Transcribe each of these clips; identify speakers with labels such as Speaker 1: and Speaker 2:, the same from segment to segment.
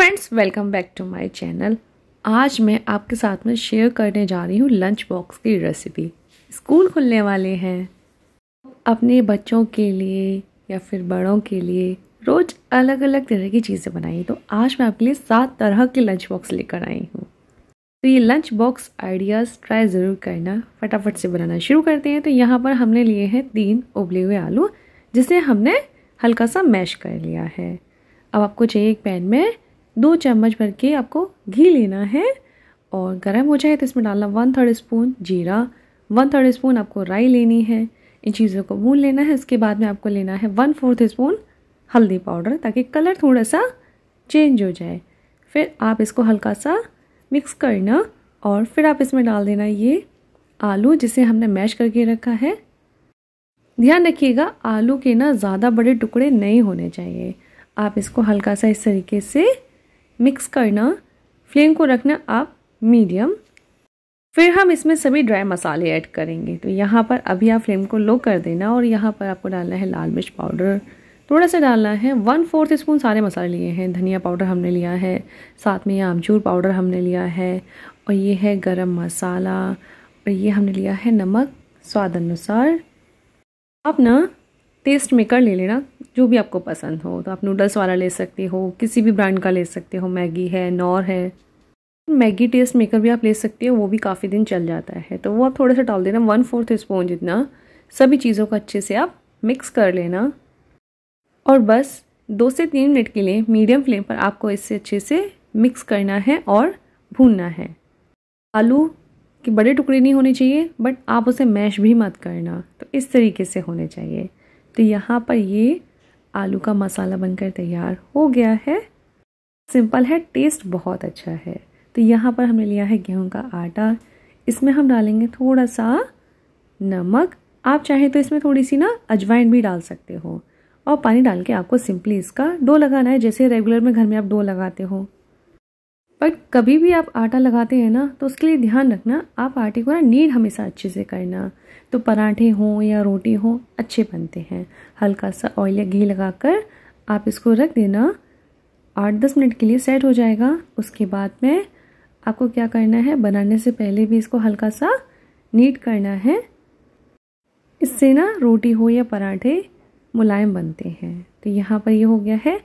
Speaker 1: friends welcome back to my channel आज मैं आपके साथ में शेयर करने जा रही हूँ लंच बॉक्स की रेसिपी स्कूल खुलने वाले हैं अपने बच्चों के लिए या फिर बड़ों के लिए रोज़ अलग अलग तरह की चीज़ें बनाई तो आज मैं आपके लिए सात तरह के लंच बॉक्स लेकर आई हूँ तो ये लंच बॉक्स आइडियाज़ ट्राई ज़रूर करना फटाफट से बनाना शुरू करते हैं तो यहाँ पर हमने लिए हैं तीन उबले हुए आलू जिसे हमने हल्का सा मैश कर लिया है अब आपको चाहिए एक पैन में दो चम्मच भर के आपको घी लेना है और गर्म हो जाए तो इसमें डालना वन थर्ड स्पून जीरा वन थर्ड स्पून आपको राई लेनी है इन चीज़ों को भून लेना है इसके बाद में आपको लेना है वन फोर्थ स्पून हल्दी पाउडर ताकि कलर थोड़ा सा चेंज हो जाए फिर आप इसको हल्का सा मिक्स करना और फिर आप इसमें डाल देना ये आलू जिसे हमने मैश करके रखा है ध्यान रखिएगा आलू के ना ज़्यादा बड़े टुकड़े नहीं होने चाहिए आप इसको हल्का सा इस तरीके से मिक्स करना फ्लेम को रखना आप मीडियम फिर हम इसमें सभी ड्राई मसाले ऐड करेंगे तो यहाँ पर अभी आप फ्लेम को लो कर देना और यहाँ पर आपको डालना है लाल मिर्च पाउडर थोड़ा सा डालना है वन फोर्थ स्पून सारे मसाले लिए हैं धनिया पाउडर हमने लिया है साथ में ये आमचूर पाउडर हमने लिया है और ये है गरम मसाला और ये हमने लिया है नमक स्वाद अनुसार आप ना टेस्ट मेकर ले लेना जो भी आपको पसंद हो तो आप नूडल्स वाला ले सकते हो किसी भी ब्रांड का ले सकते हो मैगी है नॉर है मैगी टेस्ट मेकर भी आप ले सकते हो वो भी काफ़ी दिन चल जाता है तो वो आप थोड़ा सा डाल देना वन फोर्थ स्पून जितना सभी चीज़ों को अच्छे से आप मिक्स कर लेना और बस दो से तीन मिनट के लिए मीडियम फ्लेम पर आपको इससे अच्छे से मिक्स करना है और भूनना है आलू के बड़े टुकड़े नहीं होने चाहिए बट आप उसे मैश भी मत करना तो इस तरीके से होने चाहिए तो यहाँ पर ये आलू का मसाला बनकर तैयार हो गया है सिंपल है टेस्ट बहुत अच्छा है तो यहाँ पर हमने लिया है गेहूं का आटा इसमें हम डालेंगे थोड़ा सा नमक आप चाहें तो इसमें थोड़ी सी ना अजवाइन भी डाल सकते हो और पानी डाल के आपको सिंपली इसका डो लगाना है जैसे रेगुलर में घर में आप डो लगाते हो बट कभी भी आप आटा लगाते हैं ना तो उसके लिए ध्यान रखना आप आटे को ना नीड हमेशा अच्छे से करना तो पराठे हों या रोटी हो अच्छे बनते हैं हल्का सा ऑयल या घी लगाकर आप इसको रख देना आठ दस मिनट के लिए सेट हो जाएगा उसके बाद में आपको क्या करना है बनाने से पहले भी इसको हल्का सा नीट करना है इससे ना रोटी हो या पराठे मुलायम बनते हैं तो यहाँ पर ये यह हो गया है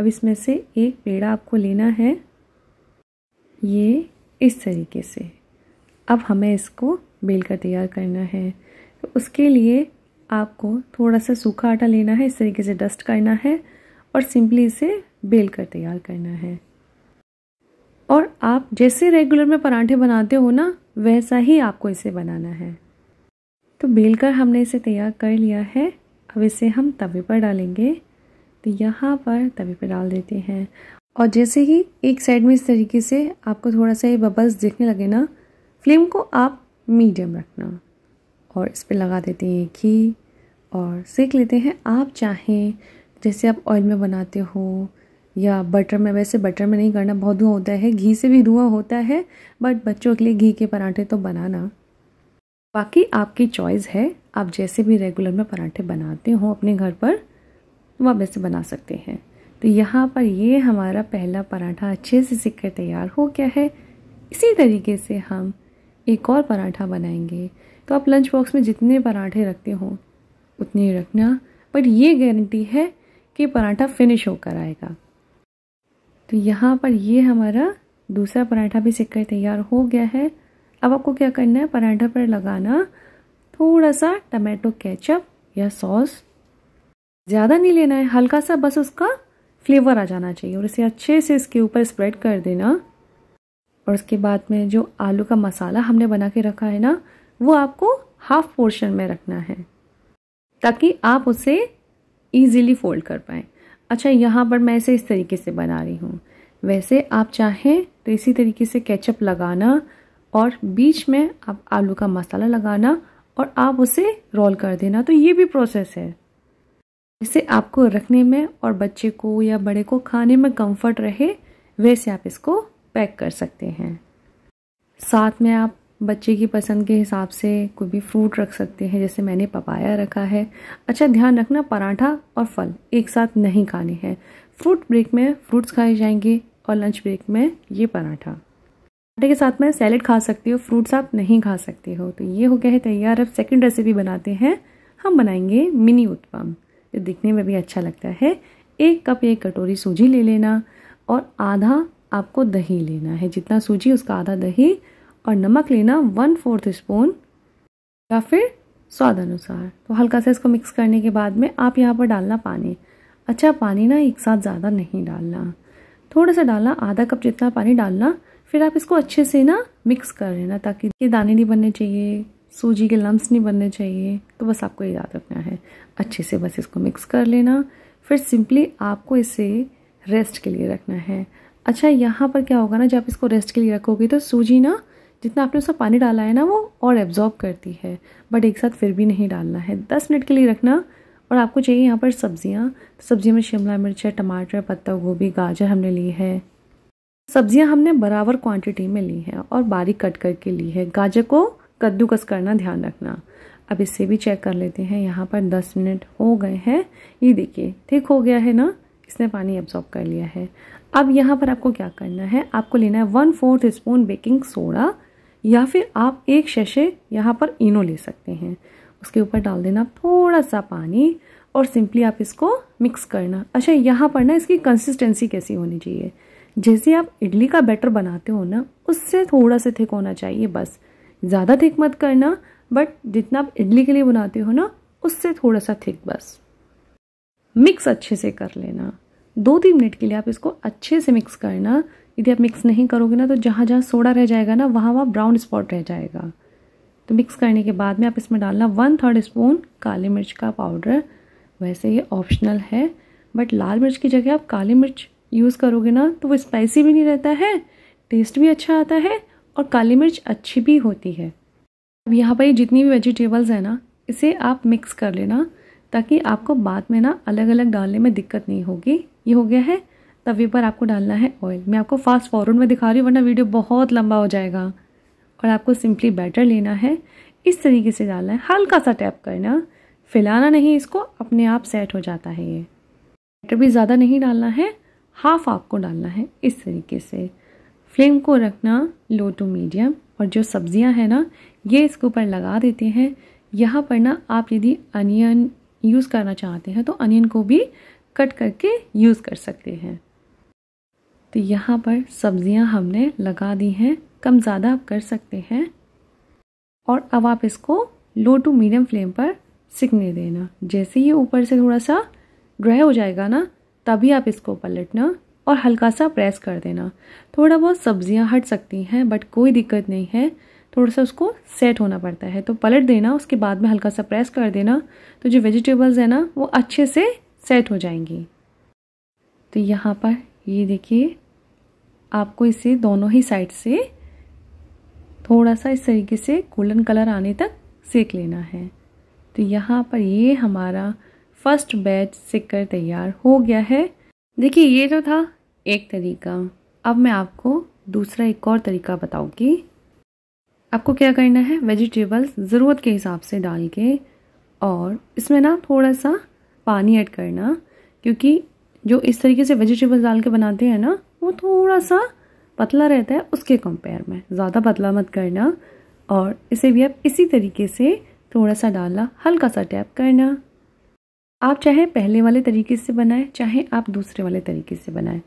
Speaker 1: अब इसमें से एक पेड़ा आपको लेना है ये इस तरीके से अब हमें इसको बेल कर तैयार करना है तो उसके लिए आपको थोड़ा सा सूखा आटा लेना है इस तरीके से डस्ट करना है और सिंपली इसे बेल कर तैयार करना है और आप जैसे रेगुलर में पराठे बनाते हो ना वैसा ही आपको इसे बनाना है तो बेल कर हमने इसे तैयार कर लिया है अब इसे हम तवे पर डालेंगे तो यहाँ पर तवे पर डाल देते हैं और जैसे ही एक साइड में इस तरीके से आपको थोड़ा सा ये बबल्स दिखने लगे ना फ्लेम को आप मीडियम रखना और इस पर लगा देते हैं घी और सेक लेते हैं आप चाहें जैसे आप ऑयल में बनाते हो या बटर में वैसे बटर में नहीं करना बहुत धुआं होता है घी से भी धुआं होता है बट बच्चों के लिए घी के पराठे तो बनाना बाकी आपकी चॉइस है आप जैसे भी रेगुलर में पराठे बनाते हो अपने घर पर वह वैसे बना सकते हैं तो यहाँ पर ये हमारा पहला पराठा अच्छे से सीख कर तैयार हो गया है इसी तरीके से हम एक और पराठा बनाएंगे तो आप लंच बॉक्स में जितने पराठे रखते हो उतने ही रखना बट ये गारंटी है कि पराठा फिनिश होकर आएगा तो यहाँ पर ये हमारा दूसरा पराठा भी सिक तैयार हो गया है अब आपको क्या करना है पराठा पर लगाना थोड़ा सा टमाटो केचप या सॉस ज़्यादा नहीं लेना है हल्का सा बस उसका फ्लेवर आ जाना चाहिए और इसे अच्छे से इसके ऊपर स्प्रेड कर देना और उसके बाद में जो आलू का मसाला हमने बना के रखा है ना वो आपको हाफ पोर्शन में रखना है ताकि आप उसे ईजिली फोल्ड कर पाए अच्छा यहाँ पर मैं इसे इस तरीके से बना रही हूँ वैसे आप चाहें तो इसी तरीके से केचप लगाना और बीच में आप आलू का मसाला लगाना और आप उसे रोल कर देना तो ये भी प्रोसेस है इसे आपको रखने में और बच्चे को या बड़े को खाने में कंफर्ट रहे वैसे आप इसको पैक कर सकते हैं साथ में आप बच्चे की पसंद के हिसाब से कोई भी फ्रूट रख सकते हैं जैसे मैंने पपाया रखा है अच्छा ध्यान रखना पराठा और फल एक साथ नहीं खाने हैं फ्रूट ब्रेक में फ्रूट्स खाए जाएंगे और लंच ब्रेक में ये पराठा पराठे के साथ में सैलड खा सकती हो फ्रूट्स आप नहीं खा सकते हो तो ये हो गया है तैयार अब सेकेंड रेसिपी बनाते हैं हम बनाएंगे मिनी उत्पम जो दिखने में भी अच्छा लगता है एक कप एक कटोरी सूजी ले लेना और आधा आपको दही लेना है जितना सूजी उसका आधा दही और नमक लेना वन फोर्थ स्पून या फिर स्वाद अनुसार तो हल्का सा इसको मिक्स करने के बाद में आप यहाँ पर डालना पानी अच्छा पानी ना एक साथ ज़्यादा नहीं डालना थोड़ा सा डालना आधा कप जितना पानी डालना फिर आप इसको अच्छे से ना मिक्स कर लेना ताकि ये दाने नहीं बनने चाहिए सूजी के लम्स नहीं बनने चाहिए तो बस आपको ये याद रखना है अच्छे से बस इसको मिक्स कर लेना फिर सिंपली आपको इसे रेस्ट के लिए रखना है अच्छा यहाँ पर क्या होगा ना जब इसको रेस्ट के लिए रखोगे तो सूजी ना जितना आपने उसका पानी डाला है ना वो और एब्जॉर्ब करती है बट एक साथ फिर भी नहीं डालना है दस मिनट के लिए रखना और आपको चाहिए यहाँ पर सब्ज़ियाँ सब्जियों में शिमला मिर्च है टमाटर पत्ता गोभी गाजर हमने ली है सब्ज़ियाँ हमने बराबर क्वांटिटी में ली हैं और बारीक कट करके ली है गाजर को कद्दूकस करना ध्यान रखना अब इससे भी चेक कर लेते हैं यहाँ पर दस मिनट हो गए हैं ये देखिए ठीक हो गया है ना इसने पानी एब्जॉर्ब कर लिया है अब यहाँ पर आपको क्या करना है आपको लेना है one fourth spoon baking soda या फिर आप एक शशे यहाँ पर इनो ले सकते हैं उसके ऊपर डाल देना थोड़ा सा पानी और सिंपली आप इसको मिक्स करना अच्छा यहाँ पर ना इसकी कंसिस्टेंसी कैसी होनी चाहिए जैसे आप इडली का बैटर बनाते हो ना उससे थोड़ा सा थिक होना चाहिए बस ज़्यादा थिक मत करना बट जितना आप इडली के लिए बनाते हो ना उससे थोड़ा सा थिक बस मिक्स अच्छे से कर लेना दो तीन मिनट के लिए आप इसको अच्छे से मिक्स करना यदि आप मिक्स नहीं करोगे ना तो जहाँ जहाँ सोडा रह जाएगा ना वहाँ वहाँ ब्राउन स्पॉट रह जाएगा तो मिक्स करने के बाद में आप इसमें डालना वन थर्ड स्पून काली मिर्च का पाउडर वैसे ये ऑप्शनल है बट लाल मिर्च की जगह आप काली मिर्च यूज़ करोगे ना तो वो स्पाइसी भी नहीं रहता है टेस्ट भी अच्छा आता है और काली मिर्च अच्छी भी होती है अब यहाँ पर जितनी भी वेजिटेबल्स हैं ना इसे आप मिक्स कर लेना ताकि आपको बाद में ना अलग अलग डालने में दिक्कत नहीं होगी ये हो गया है तवे पर आपको डालना है ऑयल मैं आपको फास्ट फॉरवर्ड में दिखा रही हूँ वरना वीडियो बहुत लंबा हो जाएगा और आपको सिंपली बैटर लेना है इस तरीके से डालना है हल्का सा टैप करना फैलाना नहीं इसको अपने आप सेट हो जाता है ये बैटर भी ज़्यादा नहीं डालना है हाफ आपको डालना है इस तरीके से फ्लेम को रखना लो टू मीडियम और जो सब्जियां हैं ना ये इसके ऊपर लगा देते हैं यहाँ पर ना आप यदि अनियन यूज़ करना चाहते हैं तो अनियन को भी कट करके यूज़ कर सकते हैं तो यहाँ पर सब्ज़ियाँ हमने लगा दी हैं कम ज़्यादा आप कर सकते हैं और अब आप इसको लो टू मीडियम फ्लेम पर सिकने देना जैसे ही ऊपर से थोड़ा सा ड्राई हो जाएगा ना तभी आप इसको पलटना और हल्का सा प्रेस कर देना थोड़ा बहुत सब्ज़ियाँ हट सकती हैं बट कोई दिक्कत नहीं है थोड़ा सा उसको सेट होना पड़ता है तो पलट देना उसके बाद में हल्का सा प्रेस कर देना तो जो वेजिटेबल्स हैं ना वो अच्छे से सेट हो जाएंगी तो यहाँ पर ये देखिए आपको इसे दोनों ही साइड से थोड़ा सा इस तरीके से गोल्डन कलर आने तक सेक लेना है तो यहाँ पर ये हमारा फर्स्ट बैच सिक्कर तैयार हो गया है देखिए ये तो था एक तरीका अब मैं आपको दूसरा एक और तरीका बताऊँगी आपको क्या करना है वेजिटेबल्स ज़रूरत के हिसाब से डाल के और इसमें ना थोड़ा सा पानी ऐड करना क्योंकि जो इस तरीके से वेजिटेबल्स डाल के बनाते हैं ना वो थोड़ा सा पतला रहता है उसके कंपेयर में ज़्यादा पतला मत करना और इसे भी आप इसी तरीके से थोड़ा सा डालना हल्का सा टैप करना आप चाहे पहले वाले तरीके से बनाएं चाहे आप दूसरे वाले तरीके से बनाएं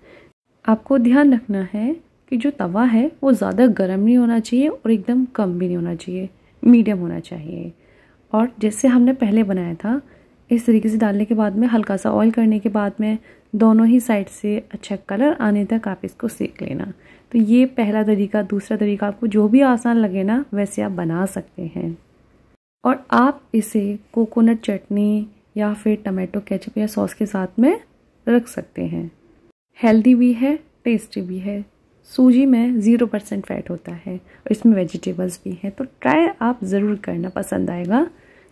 Speaker 1: आपको ध्यान रखना है कि जो तवा है वो ज़्यादा गर्म नहीं होना चाहिए और एकदम कम भी नहीं होना चाहिए मीडियम होना चाहिए और जैसे हमने पहले बनाया था इस तरीके से डालने के बाद में हल्का सा ऑयल करने के बाद में दोनों ही साइड से अच्छा कलर आने तक आप इसको सेक लेना तो ये पहला तरीका दूसरा तरीका आपको जो भी आसान लगे ना वैसे आप बना सकते हैं और आप इसे कोकोनट चटनी या फिर टमाटो केचप या सॉस के साथ में रख सकते हैं हेल्दी भी है टेस्टी भी है सूजी में ज़ीरो परसेंट फैट होता है और इसमें वेजिटेबल्स भी हैं तो ट्राई आप ज़रूर करना पसंद आएगा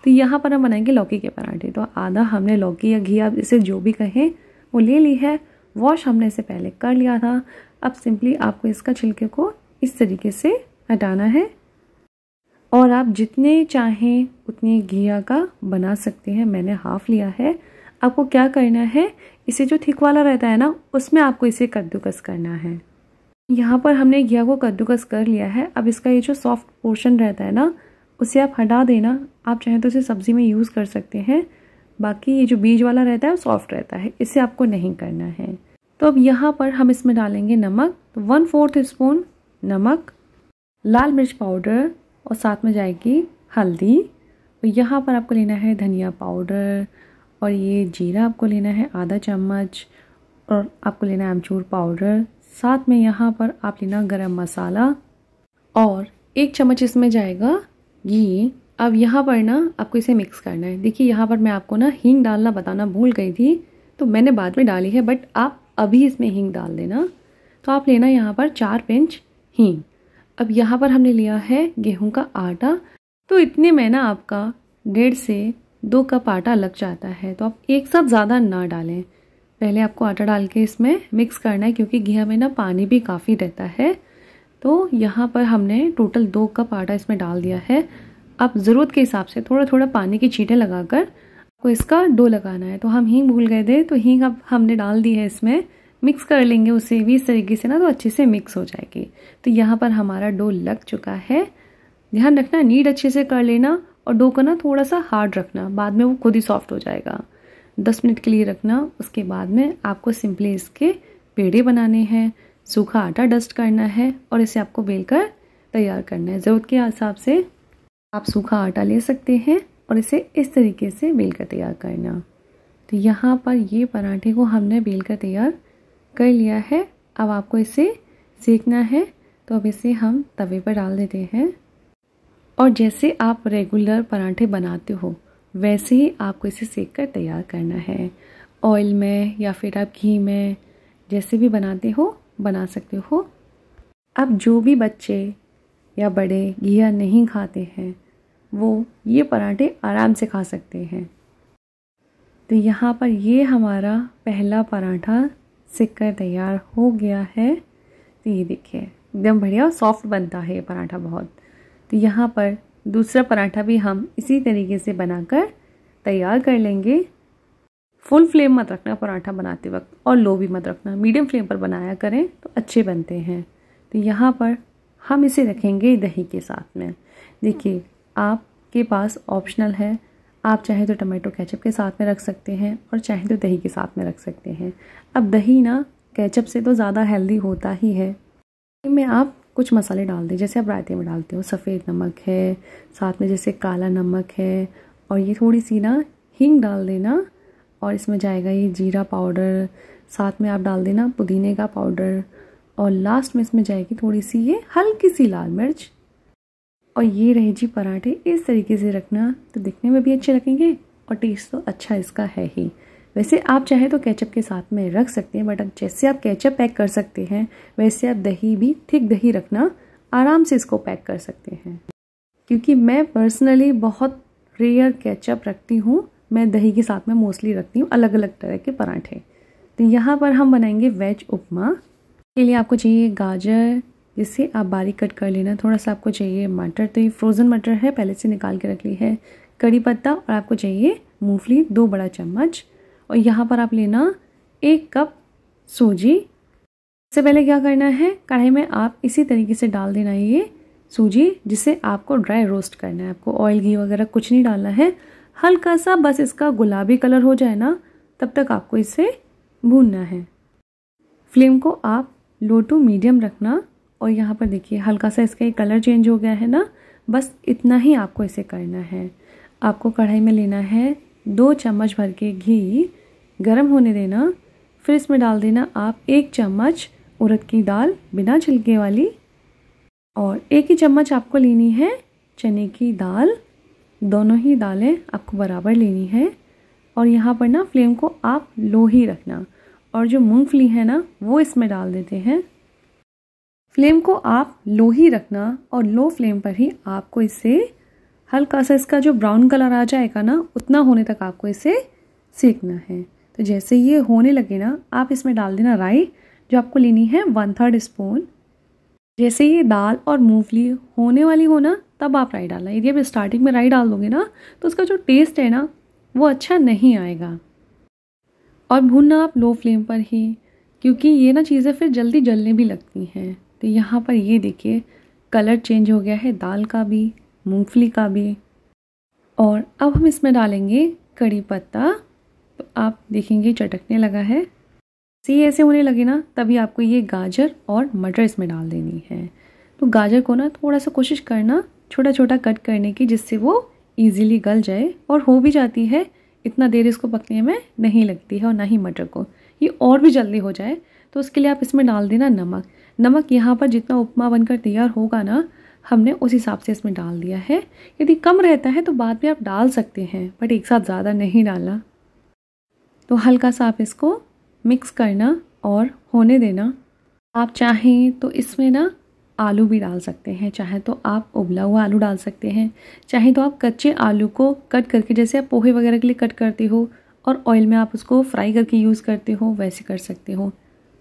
Speaker 1: तो यहाँ पर हम बनाएंगे लौकी के पराठे तो आधा हमने लौकी या घी आप इसे जो भी कहें वो ले ली है वॉश हमने इसे पहले कर लिया था अब सिंपली आपको इसका छिलके को इस तरीके से हटाना है और आप जितने चाहें उतने घिया का बना सकते हैं मैंने हाफ लिया है आपको क्या करना है इसे जो थिक वाला रहता है ना उसमें आपको इसे कद्दूकस करना है यहाँ पर हमने घिया को कद्दूकस कर लिया है अब इसका ये जो सॉफ्ट पोर्शन रहता है ना उसे आप हटा देना आप चाहे तो उसे सब्ज़ी में यूज़ कर सकते हैं बाकी ये जो बीज वाला रहता है वो सॉफ्ट रहता है इसे आपको नहीं करना है तो अब यहाँ पर हम इसमें डालेंगे नमक तो वन फोर्थ स्पून नमक लाल मिर्च पाउडर और साथ में जाएगी हल्दी तो यहाँ पर आपको लेना है धनिया पाउडर और ये जीरा आपको लेना है आधा चम्मच और आपको लेना है आमचूर पाउडर साथ में यहाँ पर आप लेना गरम मसाला और एक चम्मच इसमें जाएगा घी अब यहाँ पर ना आपको इसे मिक्स करना है देखिए यहाँ पर मैं आपको ना हींग डालना बताना भूल गई थी तो मैंने बाद में डाली है बट आप अभी इसमें हींग डाल देना तो आप लेना यहाँ पर चार पिंच हींग अब यहाँ पर हमने लिया है गेहूं का आटा तो इतने में ना आपका डेढ़ से दो कप आटा लग जाता है तो आप एक साथ ज़्यादा ना डालें पहले आपको आटा डाल के इसमें मिक्स करना है क्योंकि घी में ना पानी भी काफ़ी रहता है तो यहाँ पर हमने टोटल दो कप आटा इसमें डाल दिया है अब ज़रूरत के हिसाब से थोड़ा थोड़ा पानी की छींटें लगाकर आपको इसका डो लगाना है तो हम हींग भूल गए थे तो हींग अब हमने डाल दी है इसमें मिक्स कर लेंगे उसे भी इस तरीके से ना तो अच्छे से मिक्स हो जाएगी तो यहाँ पर हमारा डो लग चुका है ध्यान रखना नीड अच्छे से कर लेना और डो को ना थोड़ा सा हार्ड रखना बाद में वो खुद ही सॉफ्ट हो जाएगा दस मिनट के लिए रखना उसके बाद में आपको सिंपली इसके पेड़े बनाने हैं सूखा आटा डस्ट करना है और इसे आपको बेलकर तैयार करना है ज़रूरत के हिसाब से आप सूखा आटा ले सकते हैं और इसे इस तरीके से बेल कर तैयार करना तो यहाँ पर ये पराठे को हमने बेल कर तैयार कर लिया है अब आपको इसे सेकना है तो अब इसे हम तवे पर डाल देते हैं और जैसे आप रेगुलर पराठे बनाते हो वैसे ही आपको इसे सेक कर तैयार करना है ऑयल में या फिर आप घी में जैसे भी बनाते हो बना सकते हो अब जो भी बच्चे या बड़े घिया नहीं खाते हैं वो ये पराठे आराम से खा सकते हैं तो यहाँ पर ये हमारा पहला पराठा सिककर तैयार हो गया है तो ये देखिए एकदम बढ़िया और सॉफ्ट बनता है ये पराठा बहुत तो यहाँ पर दूसरा पराठा भी हम इसी तरीके से बनाकर तैयार कर लेंगे फुल फ्लेम मत रखना पराठा बनाते वक्त और लो भी मत रखना मीडियम फ्लेम पर बनाया करें तो अच्छे बनते हैं तो यहाँ पर हम इसे रखेंगे दही के साथ में देखिए आपके पास ऑप्शनल है आप चाहे तो टमाटो केचप के साथ में रख सकते हैं और चाहे तो दही के साथ में रख सकते हैं अब दही ना केचप से तो ज़्यादा हेल्दी होता ही है में आप कुछ मसाले डाल दें जैसे आप रायते में डालते हो सफ़ेद नमक है साथ में जैसे काला नमक है और ये थोड़ी सी ना हींग डाल देना और इसमें जाएगा ये जीरा पाउडर साथ में आप डाल देना पुदीने का पाउडर और लास्ट में इसमें जाएगी थोड़ी सी ये हल्की सी लाल मिर्च और ये रहे जी पराठे इस तरीके से रखना तो दिखने में भी अच्छे लगेंगे और टेस्ट तो अच्छा इसका है ही वैसे आप चाहे तो केचप के साथ में रख सकते हैं बट जैसे आप केचप पैक कर सकते हैं वैसे आप दही भी थिक दही रखना आराम से इसको पैक कर सकते हैं क्योंकि मैं पर्सनली बहुत रेयर केचप रखती हूँ मैं दही के साथ में मोस्टली रखती हूँ अलग अलग तरह के पराठे तो यहाँ पर हम बनाएंगे वेज उपमा के लिए आपको चाहिए गाजर जिसे आप बारीक कट कर लेना थोड़ा सा आपको चाहिए मटर तो ये फ्रोज़न मटर है पहले से निकाल के रख ली है कड़ी पत्ता और आपको चाहिए मूंगफली दो बड़ा चम्मच और यहाँ पर आप लेना एक कप सूजी सबसे पहले क्या करना है कढ़ाई में आप इसी तरीके से डाल देना है ये सूजी जिसे आपको ड्राई रोस्ट करना है आपको ऑयल घी वगैरह कुछ नहीं डालना है हल्का सा बस इसका गुलाबी कलर हो जाए ना तब तक आपको इसे भूनना है फ्लेम को आप लो टू मीडियम रखना और यहाँ पर देखिए हल्का सा इसका ये कलर चेंज हो गया है ना बस इतना ही आपको इसे करना है आपको कढ़ाई में लेना है दो चम्मच भर के घी गर्म होने देना फिर इसमें डाल देना आप एक चम्मच उड़द की दाल बिना छिलके वाली और एक ही चम्मच आपको लेनी है चने की दाल दोनों ही दालें आपको बराबर लेनी है और यहाँ पर ना फ्लेम को आप लो ही रखना और जो मूंगफली है ना वो इसमें डाल देते हैं फ्लेम को आप लो ही रखना और लो फ्लेम पर ही आपको इसे हल्का सा इसका जो ब्राउन कलर आ जाएगा ना उतना होने तक आपको इसे सेकना है तो जैसे ये होने लगे ना आप इसमें डाल देना राई जो आपको लेनी है वन थर्ड स्पून जैसे ये दाल और मूंगफली होने वाली हो ना तब आप राई डालना यदि आप स्टार्टिंग में राई डाल दोगे ना तो उसका जो टेस्ट है ना वो अच्छा नहीं आएगा और भूनना आप लो फ्लेम पर ही क्योंकि ये ना चीज़ें फिर जल्दी जलने भी लगती हैं तो यहाँ पर ये देखिए कलर चेंज हो गया है दाल का भी मूंगफली का भी और अब हम इसमें डालेंगे कड़ी पत्ता तो आप देखेंगे चटकने लगा है सी ऐसे होने लगे ना तभी आपको ये गाजर और मटर इसमें डाल देनी है तो गाजर को ना थोड़ा सा कोशिश करना छोटा छोटा कट करने की जिससे वो ईज़िली गल जाए और हो भी जाती है इतना देर इसको पकने में नहीं लगती है और ना ही मटर को ये और भी जल्दी हो जाए तो उसके लिए आप इसमें डाल देना नमक नमक यहाँ पर जितना उपमा बनकर तैयार होगा ना हमने उस हिसाब से इसमें डाल दिया है यदि कम रहता है तो बाद में आप डाल सकते हैं बट एक साथ ज़्यादा नहीं डालना तो हल्का सा आप इसको मिक्स करना और होने देना आप चाहें तो इसमें ना आलू भी डाल सकते हैं चाहे तो आप उबला हुआ आलू डाल सकते हैं चाहे तो आप कच्चे आलू को कट करके जैसे आप पोहे वगैरह के लिए कट करते हो और ऑयल में आप उसको फ्राई करके यूज़ करते हो वैसे कर सकते हो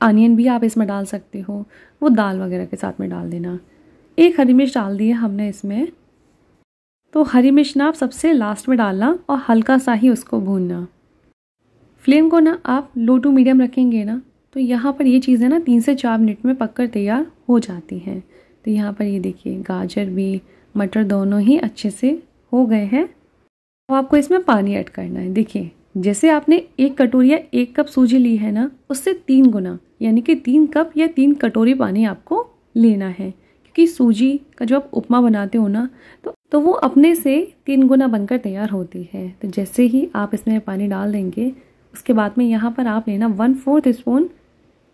Speaker 1: आनियन भी आप इसमें डाल सकते हो वो दाल वगैरह के साथ में डाल देना एक हरी मिर्च डाल दी है हमने इसमें तो हरी मिर्च ना आप सबसे लास्ट में डालना और हल्का सा ही उसको भूनना फ्लेम को ना आप लो टू मीडियम रखेंगे ना तो यहाँ पर ये चीज़ें ना तीन से चार मिनट में पक कर तैयार हो जाती हैं तो यहाँ पर ये देखिए गाजर भी मटर दोनों ही अच्छे से हो गए हैं अब तो आपको इसमें पानी ऐड करना है देखिए जैसे आपने एक कटोरी या एक कप सूजी ली है ना उससे तीन गुना यानी कि तीन कप या तीन कटोरी पानी आपको लेना है क्योंकि सूजी का जो आप उपमा बनाते हो ना तो तो वो अपने से तीन गुना बनकर तैयार होती है तो जैसे ही आप इसमें पानी डाल देंगे उसके बाद में यहाँ पर आप लेना वन फोर्थ स्पून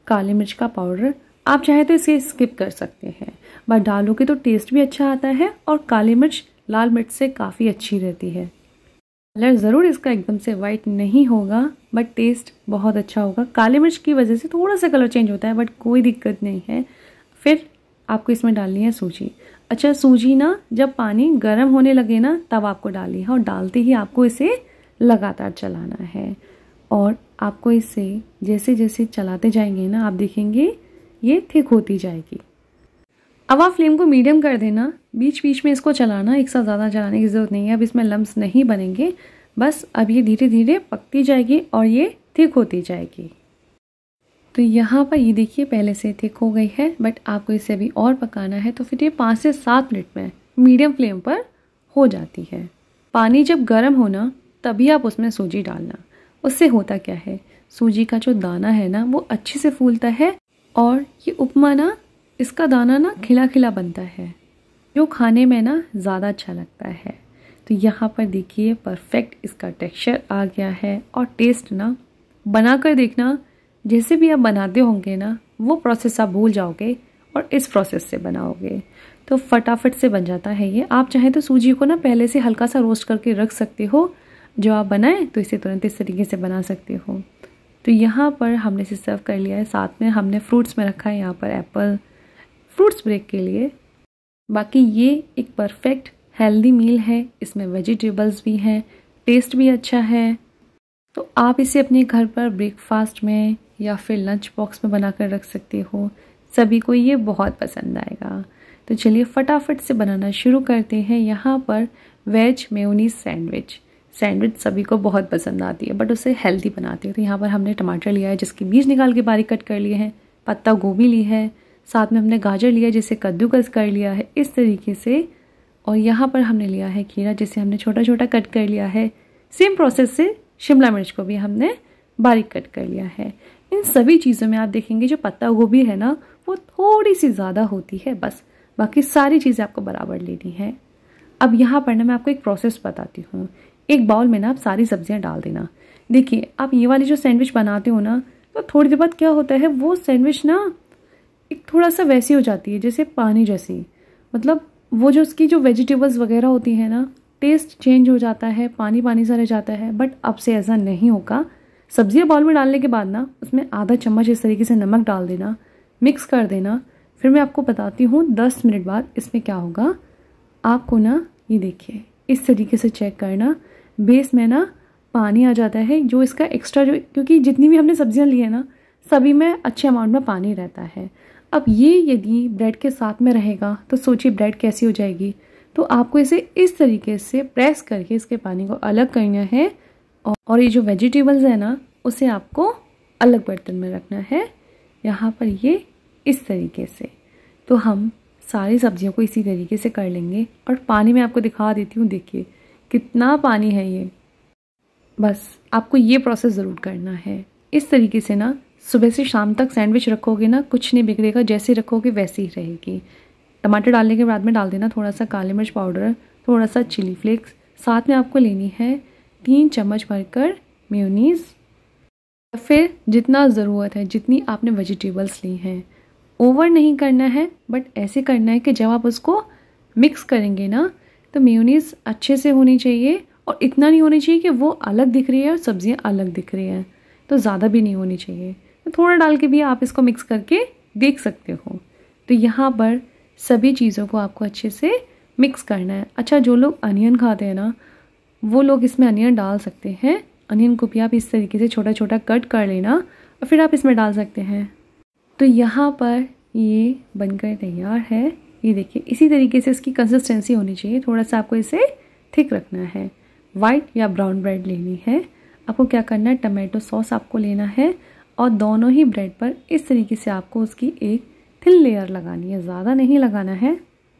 Speaker 1: काली मिर्च का पाउडर आप चाहे तो इसे स्किप कर सकते हैं बार डालोगे तो टेस्ट भी अच्छा आता है और काली मिर्च लाल मिर्च से काफ़ी अच्छी रहती है कलर ज़रूर इसका एकदम से वाइट नहीं होगा बट टेस्ट बहुत अच्छा होगा काली मिर्च की वजह से थोड़ा सा कलर चेंज होता है बट कोई दिक्कत नहीं है फिर आपको इसमें डालनी है सूजी अच्छा सूजी ना जब पानी गर्म होने लगे ना तब आपको डालनी है और डालते ही आपको इसे लगातार चलाना है और आपको इसे जैसे जैसे चलाते जाएंगे ना आप देखेंगे ये थिक होती जाएगी अब आप फ्लेम को मीडियम कर देना बीच बीच में इसको चलाना एक साथ ज़्यादा चलाने की ज़रूरत नहीं है अब इसमें लम्ब नहीं बनेंगे बस अब ये धीरे धीरे पकती जाएगी और ये थिक होती जाएगी तो यहाँ पर ये देखिए पहले से थिक हो गई है बट आपको इसे अभी और पकाना है तो फिर ये पाँच से सात मिनट में मीडियम फ्लेम पर हो जाती है पानी जब गर्म होना तभी आप उसमें सूजी डालना उससे होता क्या है सूजी का जो दाना है ना वो अच्छे से फूलता है और ये उपमा ना इसका दाना ना खिला खिला बनता है जो खाने में ना ज़्यादा अच्छा लगता है तो यहाँ पर देखिए परफेक्ट इसका टेक्सचर आ गया है और टेस्ट ना बना कर देखना जैसे भी आप बनाते होंगे ना वो प्रोसेस आप भूल जाओगे और इस प्रोसेस से बनाओगे तो फटाफट से बन जाता है ये आप चाहें तो सूजी को ना पहले से हल्का सा रोस्ट करके रख सकते हो जो आप बनाएं तो इसे तुरंत इस तरीके से बना सकते हो तो यहाँ पर हमने इसे सर्व कर लिया है साथ में हमने फ्रूट्स में रखा है यहाँ पर एप्पल फ्रूट्स ब्रेक के लिए बाकी ये एक परफेक्ट हेल्दी मील है इसमें वेजिटेबल्स भी हैं टेस्ट भी अच्छा है तो आप इसे अपने घर पर ब्रेकफास्ट में या फिर लंच बॉक्स में बनाकर रख सकते हो सभी को ये बहुत पसंद आएगा तो चलिए फटाफट से बनाना शुरू करते हैं यहाँ पर वेज मेयोनी सैंडविच सैंडविच सभी को बहुत पसंद आती है बट उसे हेल्दी बनाती है तो यहाँ पर हमने टमाटर लिया है जिसके बीज निकाल के बारीक कट कर लिए हैं पत्ता गोभी ली है साथ में हमने गाजर लिया जिसे कद्दूकस कर लिया है इस तरीके से और यहाँ पर हमने लिया है खीरा जिसे हमने छोटा छोटा कट कर लिया है सेम प्रोसेस से शिमला मिर्च को भी हमने बारीक कट कर लिया है इन सभी चीज़ों में आप देखेंगे जो पत्ता गोभी है ना वो थोड़ी सी ज़्यादा होती है बस बाकी सारी चीज़ें आपको बराबर लेनी है अब यहाँ पर ना मैं आपको एक प्रोसेस बताती हूँ एक बाउल में ना आप सारी सब्जियाँ डाल देना देखिए आप ये वाली जो सैंडविच बनाते हो ना तो थोड़ी देर बाद क्या होता है वो सैंडविच ना एक थोड़ा सा वैसी हो जाती है जैसे पानी जैसी मतलब वो जो उसकी जो वेजिटेबल्स वगैरह होती है ना टेस्ट चेंज हो जाता है पानी पानी सा रह जाता है बट अब से ऐसा नहीं होगा सब्जियाँ बाउल में डालने के बाद ना उसमें आधा चम्मच इस तरीके से नमक डाल देना मिक्स कर देना फिर मैं आपको बताती हूँ दस मिनट बाद इसमें क्या होगा आपको ना ये देखिए इस तरीके से चेक करना बेस में ना पानी आ जाता है जो इसका एक्स्ट्रा जो क्योंकि जितनी भी हमने सब्जियाँ ली है ना सभी में अच्छे अमाउंट में पानी रहता है अब ये यदि ब्रेड के साथ में रहेगा तो सोचिए ब्रेड कैसी हो जाएगी तो आपको इसे इस तरीके से प्रेस करके इसके पानी को अलग करना है और ये जो वेजिटेबल्स है ना उसे आपको अलग बर्तन में रखना है यहाँ पर ये इस तरीके से तो हम सारी सब्जियों को इसी तरीके से कर लेंगे और पानी मैं आपको दिखा देती हूँ देखिए कितना पानी है ये बस आपको ये प्रोसेस ज़रूर करना है इस तरीके से ना सुबह से शाम तक सैंडविच रखोगे ना कुछ नहीं बिगड़ेगा जैसे रखोगे वैसे ही रहेगी टमाटर डालने के बाद में डाल देना थोड़ा सा काली मिर्च पाउडर थोड़ा सा चिली फ्लेक्स साथ में आपको लेनी है तीन चम्मच भरकर म्यूनीस फिर जितना ज़रूरत है जितनी आपने वेजिटेबल्स ली हैं ओवर नहीं करना है बट ऐसे करना है कि जब आप उसको मिक्स करेंगे ना तो म्यूनीस अच्छे से होनी चाहिए और इतना नहीं होनी चाहिए कि वो अलग दिख रही है और सब्ज़ियाँ अलग दिख रही हैं तो ज़्यादा भी नहीं होनी चाहिए तो थोड़ा डाल के भी आप इसको मिक्स करके देख सकते हो तो यहाँ पर सभी चीज़ों को आपको अच्छे से मिक्स करना है अच्छा जो लोग अनियन खाते हैं ना वो लोग इसमें अनियन डाल सकते हैं अनियन को भी आप इस तरीके से छोटा छोटा कट कर लेना और फिर आप इसमें डाल सकते हैं तो यहाँ पर ये बनकर तैयार है ये देखिए इसी तरीके से इसकी कंसिस्टेंसी होनी चाहिए थोड़ा सा आपको इसे थिक रखना है वाइट या ब्राउन ब्रेड लेनी है आपको क्या करना है टमाटो सॉस आपको लेना है और दोनों ही ब्रेड पर इस तरीके से आपको उसकी एक थिन लेयर लगानी है ज़्यादा नहीं लगाना है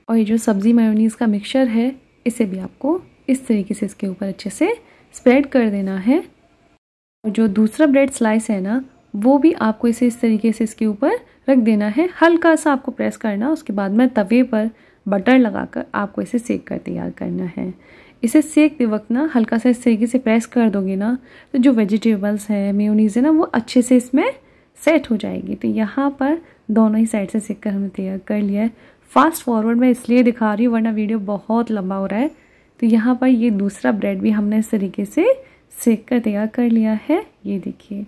Speaker 1: और ये जो सब्ज़ी मेयोनीज का मिक्सचर है इसे भी आपको इस तरीके से इसके ऊपर अच्छे से स्प्रेड कर देना है और जो दूसरा ब्रेड स्लाइस है ना वो भी आपको इसे इस तरीके से इसके ऊपर रख देना है हल्का सा आपको प्रेस करना उसके बाद में तवे पर बटर लगाकर आपको इसे सेक कर तैयार करना है इसे सेकते वक्त ना हल्का सा इस तरीके से प्रेस कर दोगे ना तो जो वेजिटेबल्स है मेयोनीज़ है ना वो अच्छे से इसमें सेट हो जाएगी तो यहाँ पर दोनों ही साइड से सेक कर हमने तैयार कर लिया है फास्ट फॉरवर्ड मैं इसलिए दिखा रही हूँ वरना वीडियो बहुत लंबा हो रहा है तो यहाँ पर ये दूसरा ब्रेड भी हमने इस तरीके से सेक कर तैयार कर लिया है ये देखिए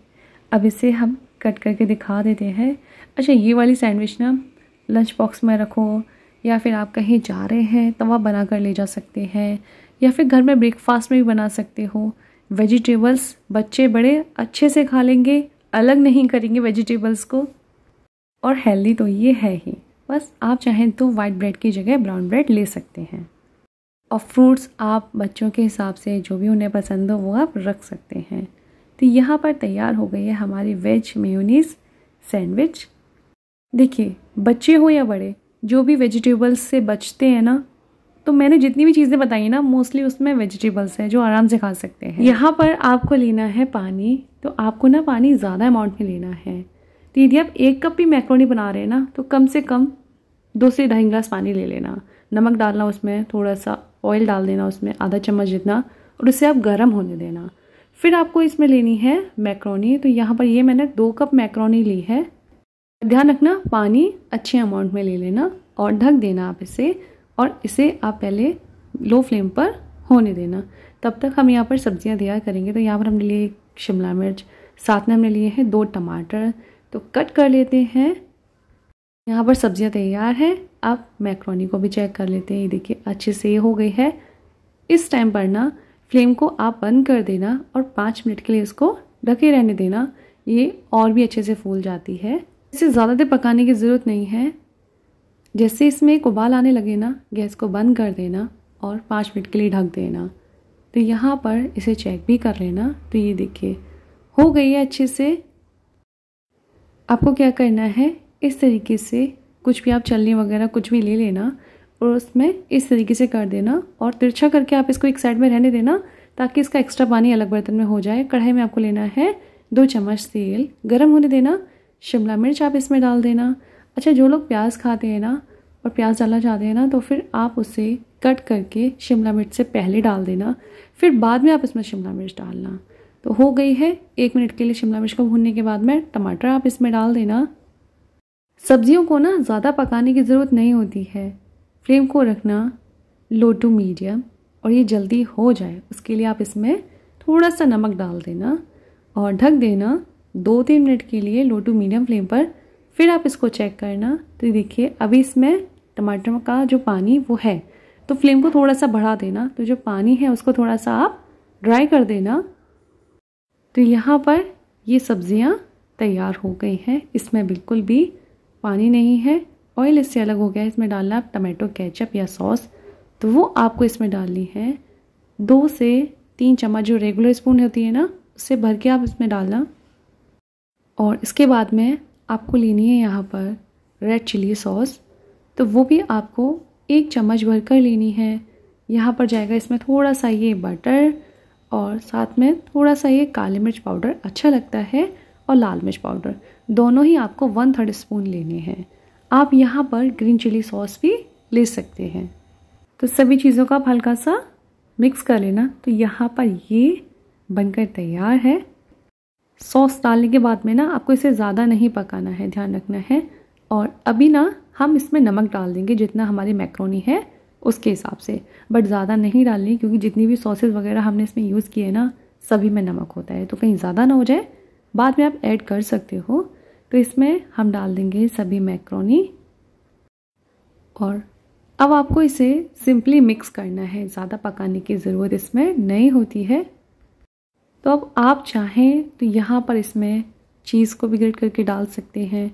Speaker 1: अब इसे हम कट करके दिखा देते हैं अच्छा ये वाली सैंडविच ना लंच बॉक्स में रखो या फिर आप कहीं जा रहे हैं वह बना कर ले जा सकते हैं या फिर घर में ब्रेकफास्ट में भी बना सकते हो वेजिटेबल्स बच्चे बड़े अच्छे से खा लेंगे अलग नहीं करेंगे वेजिटेबल्स को और हेल्दी तो ये है ही बस आप चाहें तो वाइट ब्रेड की जगह ब्राउन ब्रेड ले सकते हैं और फ्रूट्स आप बच्चों के हिसाब से जो भी उन्हें पसंद हो वो आप रख सकते हैं तो यहाँ पर तैयार हो गई है हमारी वेज मेयोनीज सैंडविच देखिए बच्चे हो या बड़े जो भी वेजिटेबल्स से बचते हैं ना तो मैंने जितनी भी चीज़ें बताई ना मोस्टली उसमें वेजिटेबल्स हैं जो आराम से खा सकते हैं यहाँ पर आपको लेना है पानी तो आपको ना पानी ज़्यादा अमाउंट में लेना है तो यदि आप एक कप भी मैक्रोनी बना रहे हैं ना तो कम से कम दो से ढाई ग्लास पानी ले लेना नमक डालना उसमें थोड़ा सा ऑयल डाल देना उसमें आधा चम्मच जितना और उसे आप गर्म होने देना फिर आपको इसमें लेनी है मैक्रोनी तो यहाँ पर ये मैंने दो कप मैक्रोनी ली है ध्यान रखना पानी अच्छे अमाउंट में ले लेना और ढक देना आप इसे और इसे आप पहले लो फ्लेम पर होने देना तब तक हम यहाँ पर सब्जियाँ तैयार करेंगे तो यहाँ पर हमने लिए शिमला मिर्च साथ में हमने लिए हैं दो टमाटर तो कट कर लेते हैं यहाँ पर सब्जियाँ तैयार हैं अब मैक्रोनी को भी चेक कर लेते हैं ये देखिए अच्छे से हो गई है इस टाइम पर ना फ्लेम को आप बंद कर देना और पाँच मिनट के लिए इसको ढके रहने देना ये और भी अच्छे से फूल जाती है इसे ज़्यादा देर पकाने की ज़रूरत नहीं है जैसे इसमें एक उबाल आने लगे ना गैस को बंद कर देना और पाँच मिनट के लिए ढक देना तो यहाँ पर इसे चेक भी कर लेना तो ये देखिए हो गई है अच्छे से आपको क्या करना है इस तरीके से कुछ भी आप चलनी वगैरह कुछ भी ले लेना और उसमें इस तरीके से कर देना और तिरछा करके आप इसको एक साइड में रहने देना ताकि इसका एक्स्ट्रा पानी अलग बर्तन में हो जाए कढ़ाई में आपको लेना है दो चम्मच तेल गर्म होने देना शिमला मिर्च आप इसमें डाल देना अच्छा जो लोग प्याज खाते हैं ना और प्याज डालना चाहते हैं ना तो फिर आप उसे कट करके शिमला मिर्च से पहले डाल देना फिर बाद में आप इसमें शिमला मिर्च डालना तो हो गई है एक मिनट के लिए शिमला मिर्च को भूनने के बाद में टमाटर आप इसमें डाल देना सब्जियों को ना ज़्यादा पकाने की ज़रूरत नहीं होती है फ्लेम को रखना लो टू मीडियम और ये जल्दी हो जाए उसके लिए आप इसमें थोड़ा सा नमक डाल देना और ढक देना दो तीन मिनट के लिए लो टू मीडियम फ्लेम पर फिर आप इसको चेक करना तो देखिए अभी इसमें टमाटर का जो पानी वो है तो फ्लेम को थोड़ा सा बढ़ा देना तो जो पानी है उसको थोड़ा सा आप ड्राई कर देना तो यहाँ पर ये सब्ज़ियाँ तैयार हो गई हैं इसमें बिल्कुल भी पानी नहीं है ऑयल इससे अलग हो गया है इसमें डालना आप टमाटो केचप या सॉस तो वो आपको इसमें डालनी है दो से तीन चम्मच जो रेगुलर स्पून होती है ना उससे भर के आप इसमें डालना और इसके बाद में आपको लेनी है यहाँ पर रेड चिली सॉस तो वो भी आपको एक चम्मच भर कर लेनी है यहाँ पर जाएगा इसमें थोड़ा सा ये बटर और साथ में थोड़ा सा ये काली मिर्च पाउडर अच्छा लगता है और लाल मिर्च पाउडर दोनों ही आपको वन थर्ड स्पून लेने हैं आप यहाँ पर ग्रीन चिली सॉस भी ले सकते हैं तो सभी चीज़ों का आप हल्का सा मिक्स कर लेना तो यहाँ पर ये बनकर तैयार है सॉस डालने के बाद में ना आपको इसे ज़्यादा नहीं पकाना है ध्यान रखना है और अभी ना हम इसमें नमक डाल देंगे जितना हमारी मैक्रोनी है उसके हिसाब से बट ज़्यादा नहीं डालनी क्योंकि जितनी भी सॉसेज वगैरह हमने इसमें यूज़ किए ना सभी में नमक होता है तो कहीं ज़्यादा ना हो जाए बाद में आप ऐड कर सकते हो तो इसमें हम डाल देंगे सभी मैक्रोनी और अब आपको इसे सिंपली मिक्स करना है ज़्यादा पकाने की ज़रूरत इसमें नहीं होती है तो अब आप चाहें तो यहाँ पर इसमें चीज़ को भी ग्रेट करके डाल सकते हैं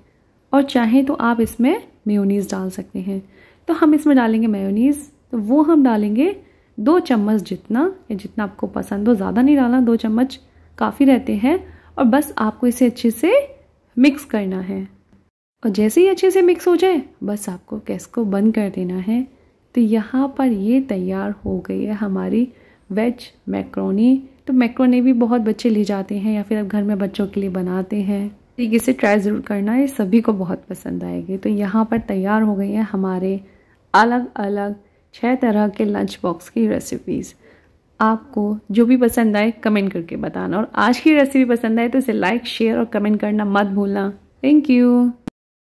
Speaker 1: और चाहें तो आप इसमें मेयोनीज़ डाल सकते हैं तो हम इसमें डालेंगे मेयोनीज़ तो वो हम डालेंगे दो चम्मच जितना या जितना आपको पसंद हो ज़्यादा नहीं डालना दो चम्मच काफ़ी रहते हैं और बस आपको इसे अच्छे से मिक्स करना है और जैसे ही अच्छे से मिक्स हो जाए बस आपको गैस को बंद कर देना है तो यहाँ पर ये तैयार हो गई है हमारी वेज मैक्रोनी तो ने भी बहुत बच्चे ले जाते हैं या फिर आप घर में बच्चों के लिए बनाते हैं तरीके तो से ट्राई ज़रूर करना ये सभी को बहुत पसंद आएगी तो यहाँ पर तैयार हो गई है हमारे अलग अलग छः तरह के लंच बॉक्स की रेसिपीज़ आपको जो भी पसंद आए कमेंट करके बताना और आज की रेसिपी पसंद आए तो इसे लाइक शेयर और कमेंट करना मत भूलना थैंक यू